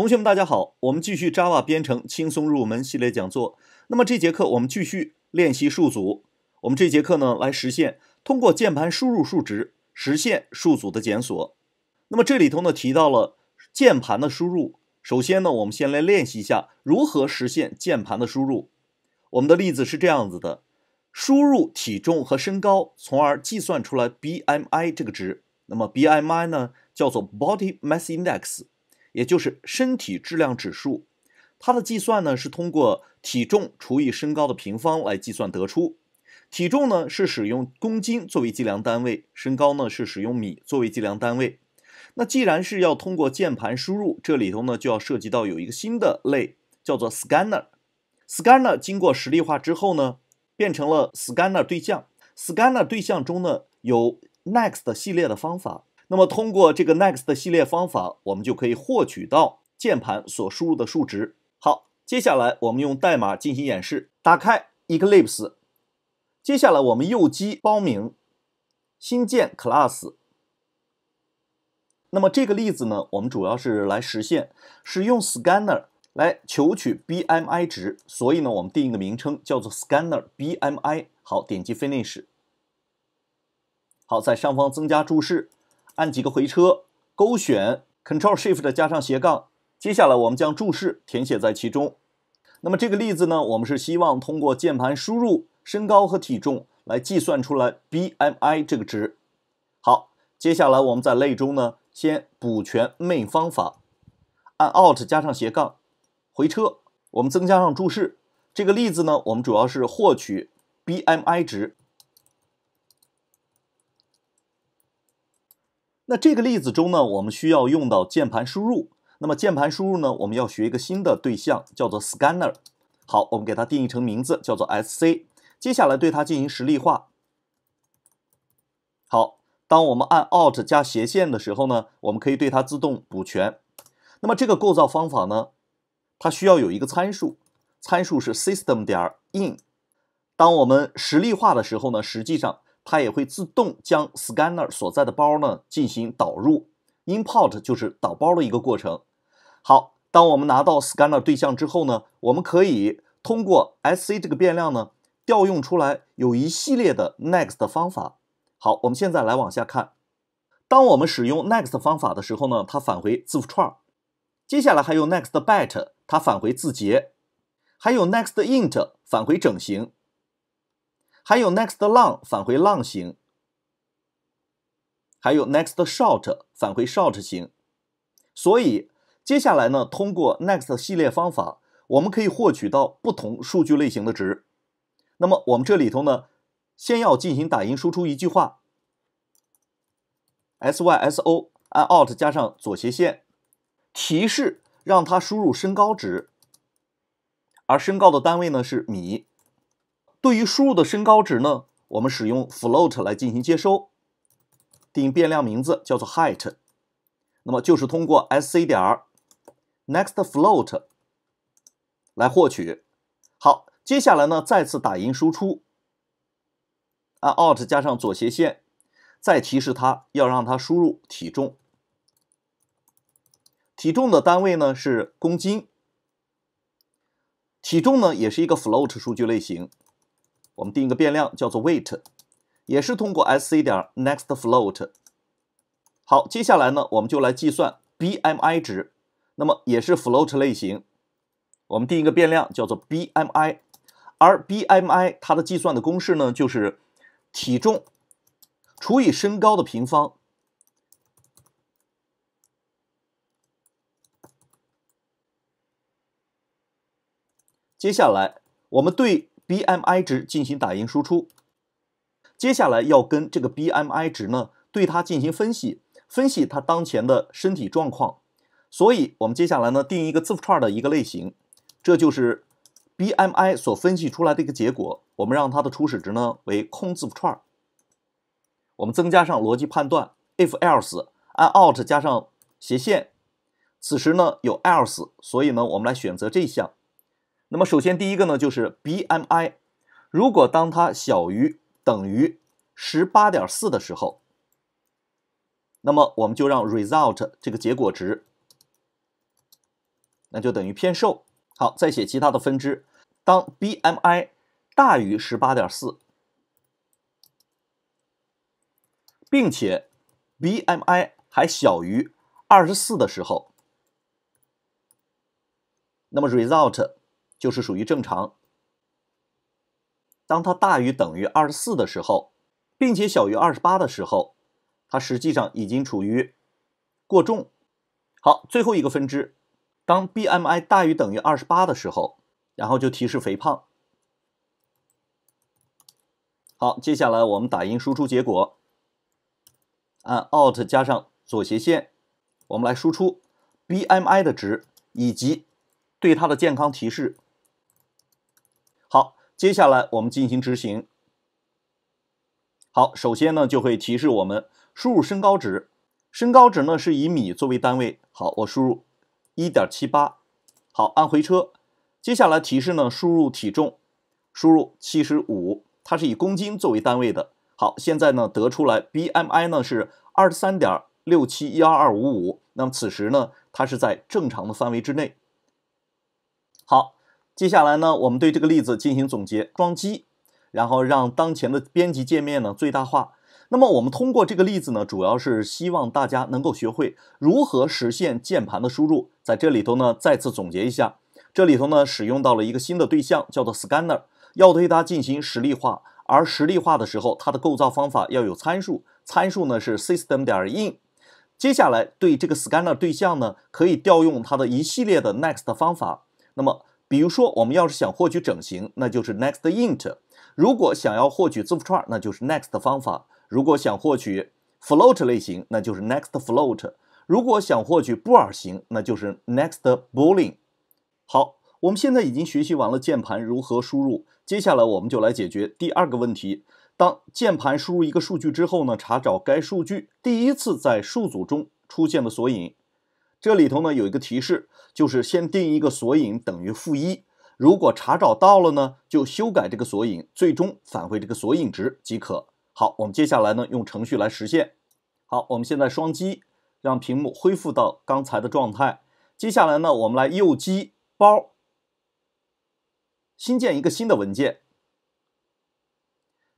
同学们，大家好！我们继续 Java 编程轻松入门系列讲座。那么这节课我们继续练习数组。我们这节课呢，来实现通过键盘输入数值，实现数组的检索。那么这里头呢，提到了键盘的输入。首先呢，我们先来练习一下如何实现键盘的输入。我们的例子是这样子的：输入体重和身高，从而计算出来 BMI 这个值。那么 BMI 呢，叫做 Body Mass Index。也就是身体质量指数，它的计算呢是通过体重除以身高的平方来计算得出。体重呢是使用公斤作为计量单位，身高呢是使用米作为计量单位。那既然是要通过键盘输入，这里头呢就要涉及到有一个新的类叫做 Scanner。Scanner 经过实例化之后呢，变成了 Scanner 对象。Scanner 对象中呢有 next 系列的方法。那么通过这个 next 系列方法，我们就可以获取到键盘所输入的数值。好，接下来我们用代码进行演示。打开 Eclipse，接下来我们右击包名，新建 Class。那么这个例子呢，我们主要是来实现使用 Scanner 来求取 BMI 值。所以呢，我们定义个名称叫做 ScannerBMI。好，点击 Finish。好，在上方增加注释。按几个回车，勾选 Control Shift 加上斜杠。接下来我们将注释填写在其中。那么这个例子呢，我们是希望通过键盘输入身高和体重来计算出来 BMI 这个值。好，接下来我们在类中呢，先补全 main 方法，按 Alt 加上斜杠，回车。我们增加上注释。这个例子呢，我们主要是获取 BMI 值。那这个例子中呢，我们需要用到键盘输入。那么键盘输入呢，我们要学一个新的对象，叫做 Scanner。好，我们给它定义成名字叫做 sc。接下来对它进行实例化。好，当我们按 Alt 加斜线的时候呢，我们可以对它自动补全。那么这个构造方法呢，它需要有一个参数，参数是 System 点 in。当我们实例化的时候呢，实际上它也会自动将 scanner 所在的包呢进行导入，import 就是导包的一个过程。好，当我们拿到 scanner 对象之后呢，我们可以通过 sc 这个变量呢调用出来有一系列的 next 方法。好，我们现在来往下看，当我们使用 next 方法的时候呢，它返回字符串。接下来还有 next byte，它返回字节，还有 next int 返回整形。还有 next long 返回 long 型，还有 next short 返回 short 型，所以接下来呢，通过 next 系列方法，我们可以获取到不同数据类型的值。那么我们这里头呢，先要进行打印输出一句话，sys o 按 a l t 加上左斜线提示，让它输入身高值，而身高的单位呢是米。对于输入的身高值呢，我们使用 float 来进行接收，定变量名字叫做 height，那么就是通过 sc 点 next float 来获取。好，接下来呢再次打印输出，按 a l t 加上左斜线，再提示它要让它输入体重，体重的单位呢是公斤，体重呢也是一个 float 数据类型。我们定一个变量叫做 weight，也是通过 sc 点 next float。好，接下来呢，我们就来计算 BMI 值，那么也是 float 类型。我们定一个变量叫做 BMI，而 BMI 它的计算的公式呢，就是体重除以身高的平方。接下来我们对。BMI 值进行打印输出，接下来要跟这个 BMI 值呢，对它进行分析，分析它当前的身体状况。所以，我们接下来呢，定一个字符串的一个类型，这就是 BMI 所分析出来的一个结果。我们让它的初始值呢为空字符串。我们增加上逻辑判断 if else，按 out 加上斜线。此时呢有 else，所以呢我们来选择这项。那么首先第一个呢，就是 BMI，如果当它小于等于十八点四的时候，那么我们就让 result 这个结果值，那就等于偏瘦。好，再写其他的分支，当 BMI 大于十八点四，并且 BMI 还小于二十四的时候，那么 result。就是属于正常。当它大于等于二十四的时候，并且小于二十八的时候，它实际上已经处于过重。好，最后一个分支，当 BMI 大于等于二十八的时候，然后就提示肥胖。好，接下来我们打印输出结果，按 Alt 加上左斜线，我们来输出 BMI 的值以及对它的健康提示。接下来我们进行执行。好，首先呢就会提示我们输入身高值，身高值呢是以米作为单位。好，我输入一点七八，好按回车。接下来提示呢输入体重，输入七十五，它是以公斤作为单位的。好，现在呢得出来 BMI 呢是二十三点六七幺二二五五，那么此时呢它是在正常的范围之内。好。接下来呢，我们对这个例子进行总结，装机，然后让当前的编辑界面呢最大化。那么我们通过这个例子呢，主要是希望大家能够学会如何实现键盘的输入。在这里头呢，再次总结一下，这里头呢使用到了一个新的对象叫做 Scanner，要对它进行实例化，而实例化的时候，它的构造方法要有参数，参数呢是 System 点 in。接下来对这个 Scanner 对象呢，可以调用它的一系列的 next 方法，那么。比如说，我们要是想获取整形，那就是 next int；如果想要获取字符串，那就是 next 方法；如果想获取 float 类型，那就是 next float；如果想获取布尔型，那就是 next boolean。好，我们现在已经学习完了键盘如何输入，接下来我们就来解决第二个问题：当键盘输入一个数据之后呢，查找该数据第一次在数组中出现的索引。这里头呢有一个提示，就是先定一个索引等于负一，如果查找到了呢，就修改这个索引，最终返回这个索引值即可。好，我们接下来呢用程序来实现。好，我们现在双击让屏幕恢复到刚才的状态。接下来呢，我们来右击包，新建一个新的文件。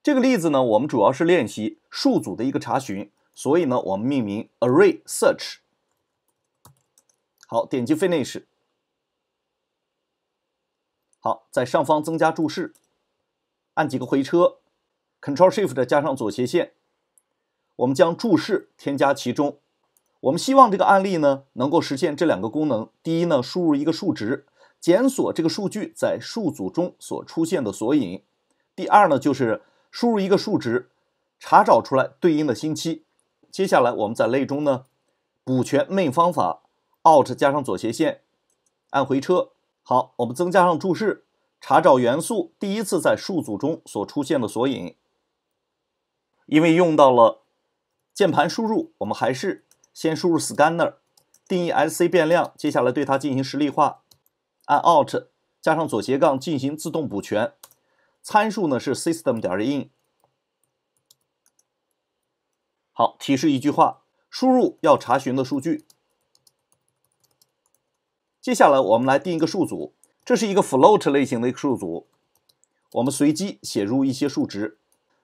这个例子呢，我们主要是练习数组的一个查询，所以呢，我们命名 array search。好，点击 Finish。好，在上方增加注释，按几个回车，Ctrl+Shift 加上左斜线，我们将注释添加其中。我们希望这个案例呢能够实现这两个功能：第一呢，输入一个数值，检索这个数据在数组中所出现的索引；第二呢，就是输入一个数值，查找出来对应的星期。接下来我们在类中呢补全 main 方法。Alt 加上左斜线，按回车。好，我们增加上注释，查找元素第一次在数组中所出现的索引。因为用到了键盘输入，我们还是先输入 scan n e r 定义 sc 变量。接下来对它进行实例化，按 Alt 加上左斜杠进行自动补全。参数呢是 system 点 in。好，提示一句话，输入要查询的数据。接下来我们来定一个数组，这是一个 float 类型的一个数组，我们随机写入一些数值，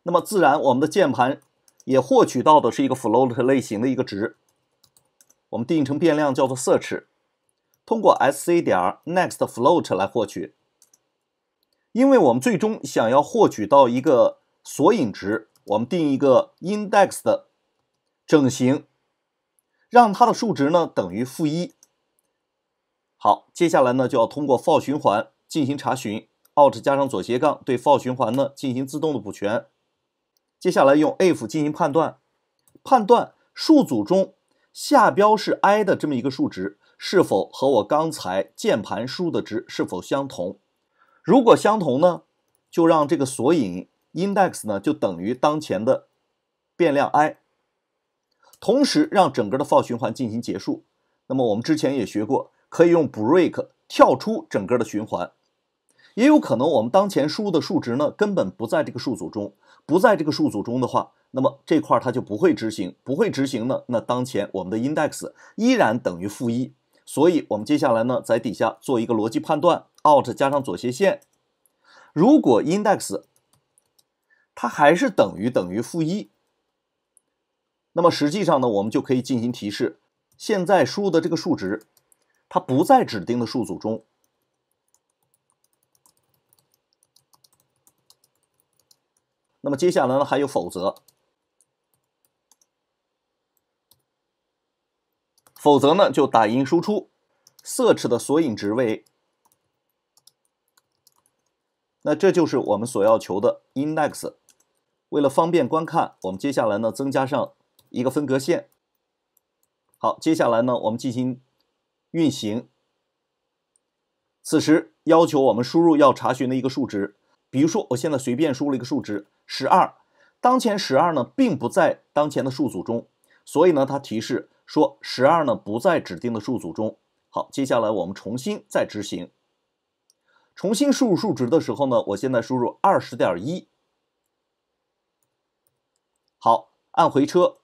那么自然我们的键盘也获取到的是一个 float 类型的一个值，我们定义成变量叫做 search，通过 sc 点 next float 来获取，因为我们最终想要获取到一个索引值，我们定一个 index 的整形，让它的数值呢等于负一。好，接下来呢就要通过 for 循环进行查询，out 加上左斜杠对 for 循环呢进行自动的补全。接下来用 if 进行判断，判断数组中下标是 i 的这么一个数值是否和我刚才键盘输的值是否相同。如果相同呢，就让这个索引 index 呢就等于当前的变量 i，同时让整个的 for 循环进行结束。那么我们之前也学过。可以用 break 跳出整个的循环，也有可能我们当前输入的数值呢根本不在这个数组中，不在这个数组中的话，那么这块它就不会执行，不会执行呢，那当前我们的 index 依然等于负一，所以我们接下来呢在底下做一个逻辑判断，out 加上左斜线，如果 index 它还是等于等于负一，那么实际上呢我们就可以进行提示，现在输入的这个数值。它不在指定的数组中，那么接下来呢？还有否则，否则呢？就打印输出 search 的索引值为，那这就是我们所要求的 index。为了方便观看，我们接下来呢增加上一个分隔线。好，接下来呢，我们进行。运行，此时要求我们输入要查询的一个数值，比如说我现在随便输了一个数值十二，当前十二呢并不在当前的数组中，所以呢它提示说十二呢不在指定的数组中。好，接下来我们重新再执行，重新输入数值的时候呢，我现在输入二十点一，好按回车，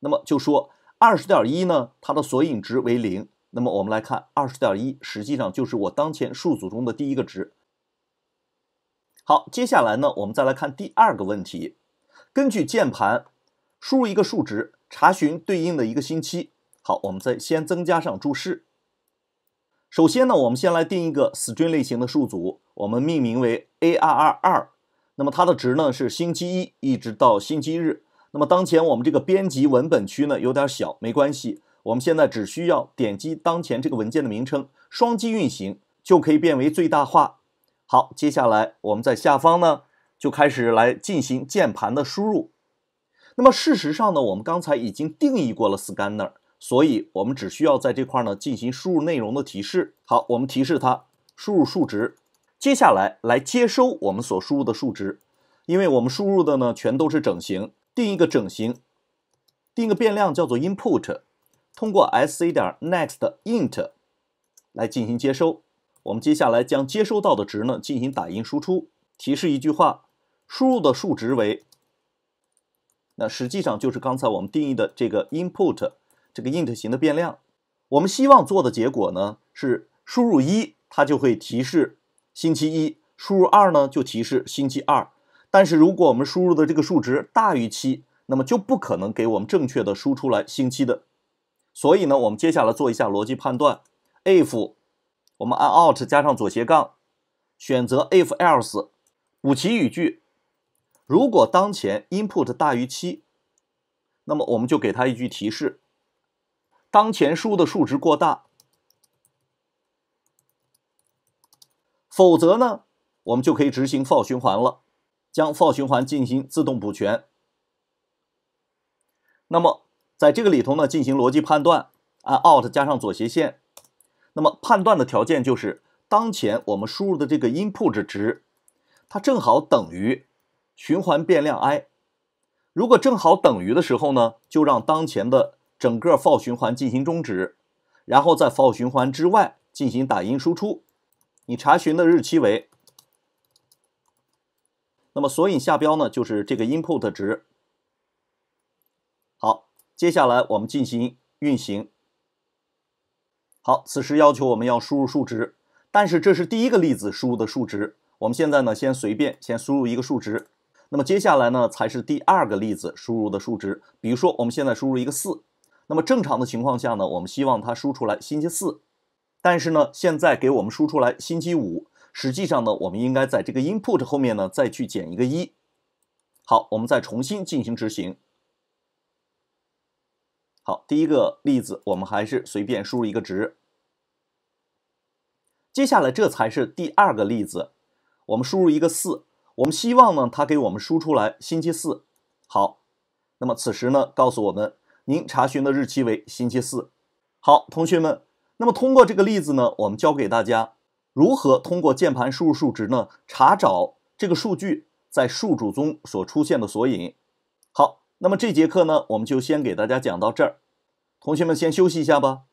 那么就说二十点一呢它的索引值为零。那么我们来看二十点一，实际上就是我当前数组中的第一个值。好，接下来呢，我们再来看第二个问题，根据键盘输入一个数值，查询对应的一个星期。好，我们再先增加上注释。首先呢，我们先来定一个 String 类型的数组，我们命名为 arr2。那么它的值呢是星期一一直到星期日。那么当前我们这个编辑文本区呢有点小，没关系。我们现在只需要点击当前这个文件的名称，双击运行就可以变为最大化。好，接下来我们在下方呢就开始来进行键盘的输入。那么事实上呢，我们刚才已经定义过了 scanner，所以我们只需要在这块呢进行输入内容的提示。好，我们提示它输入数值，接下来来接收我们所输入的数值，因为我们输入的呢全都是整形，定一个整形，定一个变量叫做 input。通过 sc 点 next int 来进行接收，我们接下来将接收到的值呢进行打印输出，提示一句话，输入的数值为。那实际上就是刚才我们定义的这个 input 这个 int 型的变量。我们希望做的结果呢是输入一，它就会提示星期一；输入二呢就提示星期二。但是如果我们输入的这个数值大于七，那么就不可能给我们正确的输出来星期的。所以呢，我们接下来做一下逻辑判断。if 我们按 Alt 加上左斜杠，选择 if else 补齐语句。如果当前 input 大于七，那么我们就给它一句提示：当前输的数值过大。否则呢，我们就可以执行 for 循环了，将 for 循环进行自动补全。那么。在这个里头呢，进行逻辑判断，按 Alt 加上左斜线，那么判断的条件就是当前我们输入的这个 input 值，它正好等于循环变量 i。如果正好等于的时候呢，就让当前的整个 for 循环进行终止，然后在 for 循环之外进行打印输出。你查询的日期为，那么索引下标呢，就是这个 input 值。接下来我们进行运行。好，此时要求我们要输入数值，但是这是第一个例子输入的数值。我们现在呢，先随便先输入一个数值。那么接下来呢，才是第二个例子输入的数值。比如说，我们现在输入一个四。那么正常的情况下呢，我们希望它输出来星期四，但是呢，现在给我们输出来星期五。实际上呢，我们应该在这个 input 后面呢，再去减一个一。好，我们再重新进行执行。好，第一个例子，我们还是随便输入一个值。接下来，这才是第二个例子，我们输入一个四，我们希望呢，它给我们输出来星期四。好，那么此时呢，告诉我们您查询的日期为星期四。好，同学们，那么通过这个例子呢，我们教给大家如何通过键盘输入数值呢，查找这个数据在数组中所出现的索引。好，那么这节课呢，我们就先给大家讲到这儿。同学们，先休息一下吧。